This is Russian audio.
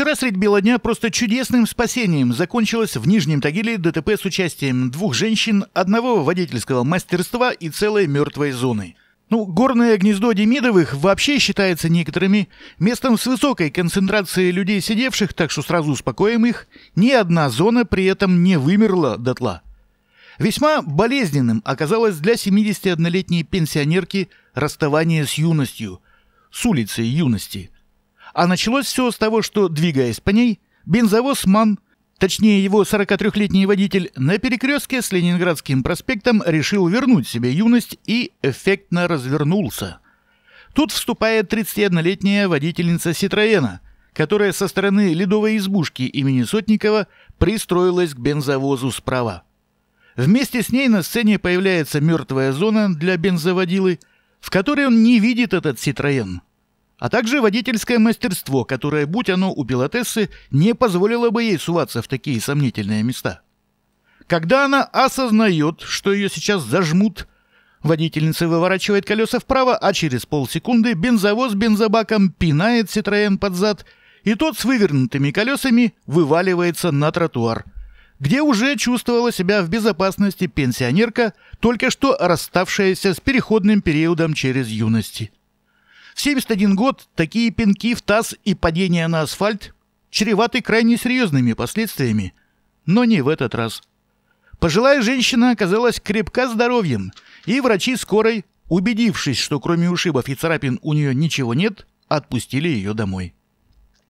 Вчера средь бела дня просто чудесным спасением закончилось в Нижнем Тагиле ДТП с участием двух женщин, одного водительского мастерства и целой мертвой зоны. Ну, горное гнездо Демидовых вообще считается некоторыми местом с высокой концентрацией людей сидевших, так что сразу успокоим их, ни одна зона при этом не вымерла дотла. Весьма болезненным оказалось для 71-летней пенсионерки расставание с юностью, с улицы юности – а началось все с того, что, двигаясь по ней, бензовоз «Ман», точнее его 43-летний водитель, на перекрестке с Ленинградским проспектом решил вернуть себе юность и эффектно развернулся. Тут вступает 31-летняя водительница «Ситроена», которая со стороны ледовой избушки имени Сотникова пристроилась к бензовозу справа. Вместе с ней на сцене появляется мертвая зона для бензоводилы, в которой он не видит этот «Ситроен» а также водительское мастерство, которое, будь оно у пилотессы, не позволило бы ей суваться в такие сомнительные места. Когда она осознает, что ее сейчас зажмут, водительница выворачивает колеса вправо, а через полсекунды бензовоз бензобаком пинает Ситроен под зад, и тот с вывернутыми колесами вываливается на тротуар, где уже чувствовала себя в безопасности пенсионерка, только что расставшаяся с переходным периодом через юности. 71 год такие пинки в таз и падение на асфальт чреваты крайне серьезными последствиями, но не в этот раз. Пожилая женщина оказалась крепка здоровьем, и врачи скорой, убедившись, что кроме ушибов и царапин у нее ничего нет, отпустили ее домой.